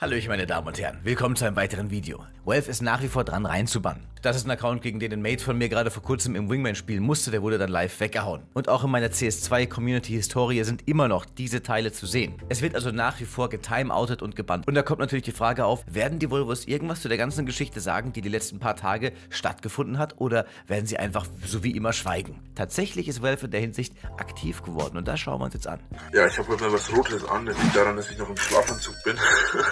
Hallo ich meine Damen und Herren, willkommen zu einem weiteren Video. Valve ist nach wie vor dran reinzubannen. Das ist ein Account, gegen den ein Mate von mir gerade vor kurzem im Wingman spielen musste, der wurde dann live weggehauen. Und auch in meiner CS2 Community Historie sind immer noch diese Teile zu sehen. Es wird also nach wie vor getimeoutet und gebannt. Und da kommt natürlich die Frage auf, werden die Volvos irgendwas zu der ganzen Geschichte sagen, die die letzten paar Tage stattgefunden hat, oder werden sie einfach so wie immer schweigen? Tatsächlich ist Valve in der Hinsicht aktiv geworden und das schauen wir uns jetzt an. Ja, ich habe heute mal was Rotes an, das liegt daran, dass ich noch im Schlafanzug bin.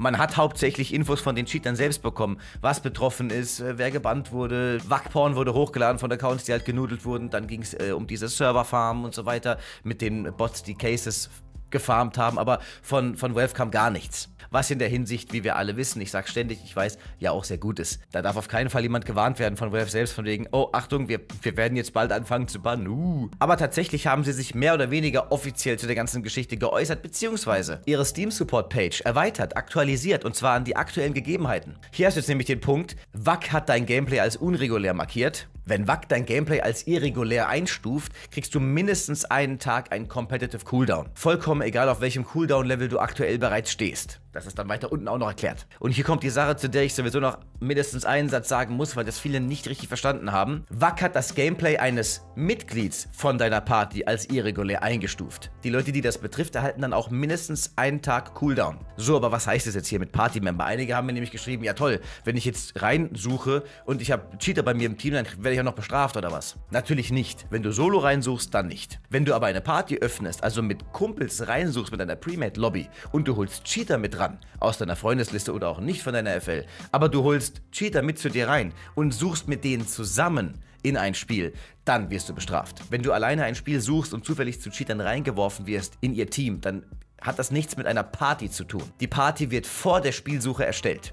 Man hat hauptsächlich Infos von den Cheatern selbst bekommen, was betroffen ist, äh, wer gebannt wurde. Wackporn wurde hochgeladen von Accounts, die halt genudelt wurden. Dann ging es äh, um diese Serverfarmen und so weiter mit den Bots, die Cases gefarmt haben, aber von, von Valve kam gar nichts. Was in der Hinsicht, wie wir alle wissen, ich sage ständig, ich weiß, ja auch sehr gut ist. Da darf auf keinen Fall jemand gewarnt werden von Valve selbst, von wegen, oh Achtung, wir, wir werden jetzt bald anfangen zu bannen. Uh. Aber tatsächlich haben sie sich mehr oder weniger offiziell zu der ganzen Geschichte geäußert, beziehungsweise ihre Steam-Support-Page erweitert, aktualisiert und zwar an die aktuellen Gegebenheiten. Hier hast du jetzt nämlich den Punkt, Wack hat dein Gameplay als unregulär markiert. Wenn Wack dein Gameplay als irregulär einstuft, kriegst du mindestens einen Tag einen Competitive Cooldown. Vollkommen egal auf welchem Cooldown-Level du aktuell bereits stehst. Das ist dann weiter unten auch noch erklärt. Und hier kommt die Sache, zu der ich sowieso noch mindestens einen Satz sagen muss, weil das viele nicht richtig verstanden haben. Wack hat das Gameplay eines Mitglieds von deiner Party als irregulär eingestuft. Die Leute, die das betrifft, erhalten dann auch mindestens einen Tag Cooldown. So, aber was heißt das jetzt hier mit Party-Member? Einige haben mir nämlich geschrieben, ja toll, wenn ich jetzt reinsuche und ich habe Cheater bei mir im Team, dann werde ich auch noch bestraft oder was? Natürlich nicht. Wenn du Solo reinsuchst, dann nicht. Wenn du aber eine Party öffnest, also mit Kumpels reinsuchst mit einer Premade-Lobby und du holst Cheater mit rein, dran. Aus deiner Freundesliste oder auch nicht von deiner FL. Aber du holst Cheater mit zu dir rein und suchst mit denen zusammen in ein Spiel, dann wirst du bestraft. Wenn du alleine ein Spiel suchst und zufällig zu Cheatern reingeworfen wirst in ihr Team, dann hat das nichts mit einer Party zu tun. Die Party wird vor der Spielsuche erstellt.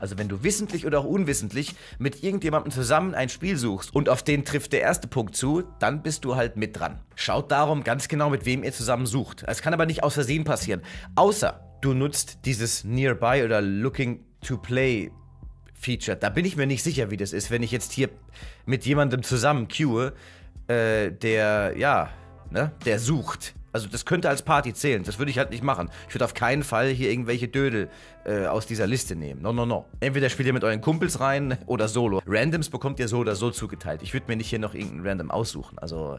Also wenn du wissentlich oder auch unwissentlich mit irgendjemandem zusammen ein Spiel suchst und auf den trifft der erste Punkt zu, dann bist du halt mit dran. Schaut darum ganz genau, mit wem ihr zusammen sucht. Es kann aber nicht aus Versehen passieren. Außer du nutzt dieses Nearby oder Looking to Play Feature. Da bin ich mir nicht sicher, wie das ist, wenn ich jetzt hier mit jemandem zusammen queue, äh, der, ja, ne, der sucht. Also das könnte als Party zählen. Das würde ich halt nicht machen. Ich würde auf keinen Fall hier irgendwelche Dödel äh, aus dieser Liste nehmen. No, no, no. Entweder spielt ihr mit euren Kumpels rein oder solo. Randoms bekommt ihr so oder so zugeteilt. Ich würde mir nicht hier noch irgendeinen Random aussuchen. Also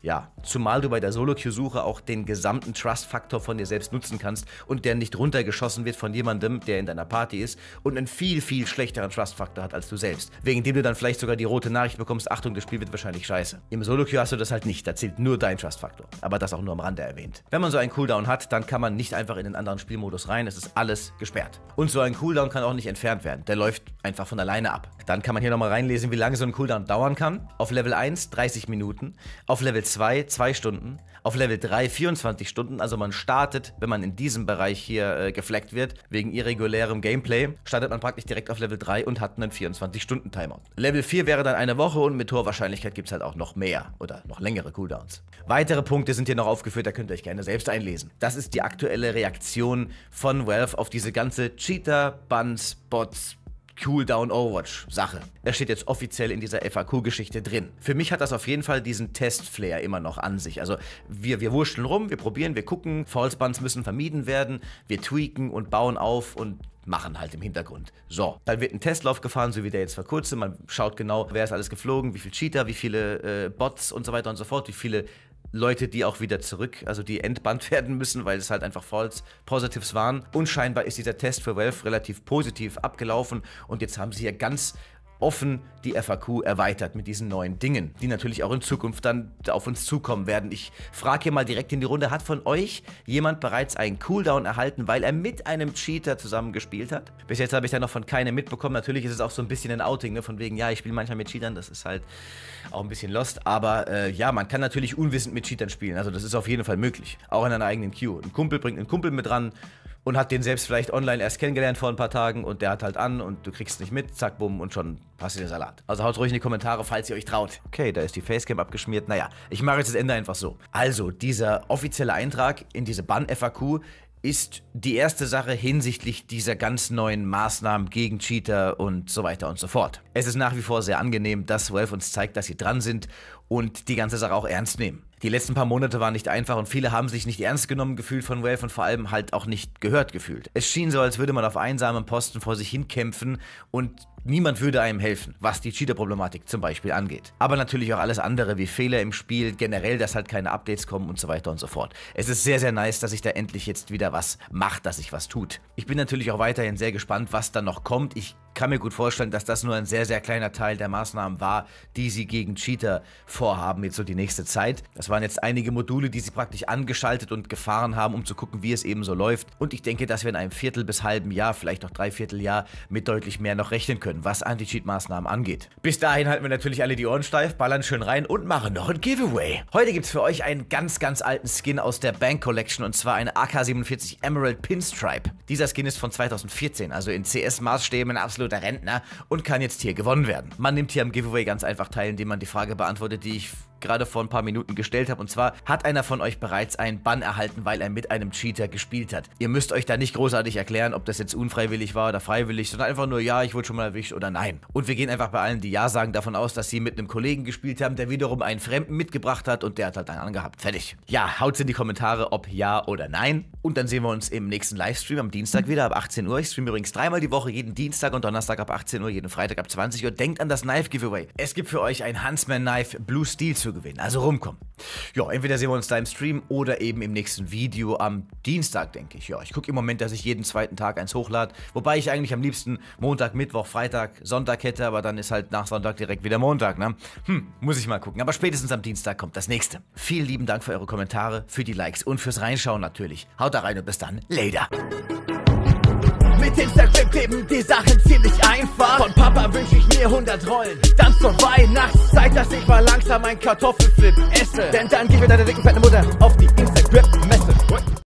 ja, zumal du bei der Solo-Queue-Suche auch den gesamten Trust-Faktor von dir selbst nutzen kannst und der nicht runtergeschossen wird von jemandem, der in deiner Party ist und einen viel, viel schlechteren Trust-Faktor hat als du selbst. Wegen dem du dann vielleicht sogar die rote Nachricht bekommst, Achtung, das Spiel wird wahrscheinlich scheiße. Im Solo-Queue hast du das halt nicht, da zählt nur dein Trust-Faktor. Aber das auch nur am Rande. Commander erwähnt. Wenn man so einen Cooldown hat, dann kann man nicht einfach in den anderen Spielmodus rein, es ist alles gesperrt. Und so ein Cooldown kann auch nicht entfernt werden, der läuft einfach von alleine ab. Dann kann man hier nochmal reinlesen, wie lange so ein Cooldown dauern kann. Auf Level 1 30 Minuten, auf Level 2 2 Stunden, auf Level 3 24 Stunden. Also man startet, wenn man in diesem Bereich hier äh, gefleckt wird, wegen irregulärem Gameplay, startet man praktisch direkt auf Level 3 und hat einen 24-Stunden-Timer. Level 4 wäre dann eine Woche und mit hoher Wahrscheinlichkeit gibt es halt auch noch mehr oder noch längere Cooldowns. Weitere Punkte sind hier noch aufgeführt, da könnt ihr euch gerne selbst einlesen. Das ist die aktuelle Reaktion von Valve auf diese ganze Cheater, Buns, Bots, Cooldown Overwatch Sache. Das steht jetzt offiziell in dieser FAQ-Geschichte drin. Für mich hat das auf jeden Fall diesen Test-Flair immer noch an sich. Also wir, wir wurschteln rum, wir probieren, wir gucken, False Buns müssen vermieden werden, wir tweaken und bauen auf und machen halt im Hintergrund. So, dann wird ein Testlauf gefahren, so wie der jetzt vor kurzem. Man schaut genau, wer ist alles geflogen, wie viele Cheater, wie viele äh, Bots und so weiter und so fort, wie viele Leute, die auch wieder zurück, also die entbannt werden müssen, weil es halt einfach False Positives waren. Und scheinbar ist dieser Test für Valve relativ positiv abgelaufen und jetzt haben sie ja ganz offen die FAQ erweitert mit diesen neuen Dingen, die natürlich auch in Zukunft dann auf uns zukommen werden. Ich frage hier mal direkt in die Runde, hat von euch jemand bereits einen Cooldown erhalten, weil er mit einem Cheater zusammen gespielt hat? Bis jetzt habe ich da noch von keinem mitbekommen. Natürlich ist es auch so ein bisschen ein Outing, ne? von wegen, ja, ich spiele manchmal mit Cheatern, das ist halt auch ein bisschen lost. Aber äh, ja, man kann natürlich unwissend mit Cheatern spielen, also das ist auf jeden Fall möglich. Auch in einer eigenen Queue. Ein Kumpel bringt einen Kumpel mit dran, und hat den selbst vielleicht online erst kennengelernt vor ein paar Tagen und der hat halt an und du kriegst nicht mit, zack, bumm und schon passt du den Salat. Also haut ruhig in die Kommentare, falls ihr euch traut. Okay, da ist die Facecam abgeschmiert. Naja, ich mache jetzt das Ende einfach so. Also, dieser offizielle Eintrag in diese Bann-FAQ ist die erste Sache hinsichtlich dieser ganz neuen Maßnahmen gegen Cheater und so weiter und so fort. Es ist nach wie vor sehr angenehm, dass Valve uns zeigt, dass sie dran sind und die ganze Sache auch ernst nehmen die letzten paar Monate waren nicht einfach und viele haben sich nicht ernst genommen gefühlt von Valve und vor allem halt auch nicht gehört gefühlt. Es schien so, als würde man auf einsamen Posten vor sich hinkämpfen und niemand würde einem helfen, was die Cheater-Problematik zum Beispiel angeht. Aber natürlich auch alles andere wie Fehler im Spiel, generell, dass halt keine Updates kommen und so weiter und so fort. Es ist sehr, sehr nice, dass sich da endlich jetzt wieder was macht, dass sich was tut. Ich bin natürlich auch weiterhin sehr gespannt, was da noch kommt. Ich kann mir gut vorstellen, dass das nur ein sehr, sehr kleiner Teil der Maßnahmen war, die sie gegen Cheater vorhaben, jetzt so die nächste Zeit. Das waren jetzt einige Module, die sie praktisch angeschaltet und gefahren haben, um zu gucken, wie es eben so läuft. Und ich denke, dass wir in einem Viertel bis halben Jahr, vielleicht noch dreiviertel Jahr, mit deutlich mehr noch rechnen können, was Anti-Cheat-Maßnahmen angeht. Bis dahin halten wir natürlich alle die Ohren steif, ballern schön rein und machen noch ein Giveaway. Heute gibt es für euch einen ganz, ganz alten Skin aus der Bank Collection und zwar eine AK-47 Emerald Pinstripe. Dieser Skin ist von 2014, also in CS-Maßstäben ein absolut absoluter Rentner und kann jetzt hier gewonnen werden. Man nimmt hier am Giveaway ganz einfach teil, indem man die Frage beantwortet, die ich gerade vor ein paar Minuten gestellt habe. Und zwar hat einer von euch bereits einen Bann erhalten, weil er mit einem Cheater gespielt hat. Ihr müsst euch da nicht großartig erklären, ob das jetzt unfreiwillig war oder freiwillig, sondern einfach nur, ja, ich wurde schon mal erwischt oder nein. Und wir gehen einfach bei allen, die Ja sagen, davon aus, dass sie mit einem Kollegen gespielt haben, der wiederum einen Fremden mitgebracht hat und der hat halt einen angehabt. Fertig. Ja, haut's in die Kommentare, ob Ja oder Nein. Und dann sehen wir uns im nächsten Livestream am Dienstag wieder ab 18 Uhr. Ich streame übrigens dreimal die Woche, jeden Dienstag und Donnerstag ab 18 Uhr, jeden Freitag ab 20 Uhr. Denkt an das Knife Giveaway. Es gibt für euch ein Huntsman Knife Blue Steel zu zu gewinnen. Also rumkommen. Ja, entweder sehen wir uns da im Stream oder eben im nächsten Video am Dienstag, denke ich. Ja, ich gucke im Moment, dass ich jeden zweiten Tag eins hochlade. Wobei ich eigentlich am liebsten Montag, Mittwoch, Freitag, Sonntag hätte, aber dann ist halt nach Sonntag direkt wieder Montag, ne? Hm, muss ich mal gucken. Aber spätestens am Dienstag kommt das nächste. Vielen lieben Dank für eure Kommentare, für die Likes und fürs Reinschauen natürlich. Haut da rein und bis dann. Later. Instagram kleben die Sachen ziemlich einfach. Von Papa wünsch ich mir 100 Rollen. Dann zur Weihnachtszeit, dass ich mal langsam ein Kartoffelflip esse. Denn dann gib mir deine dicken fetten Mutter auf die Instagram-Messe.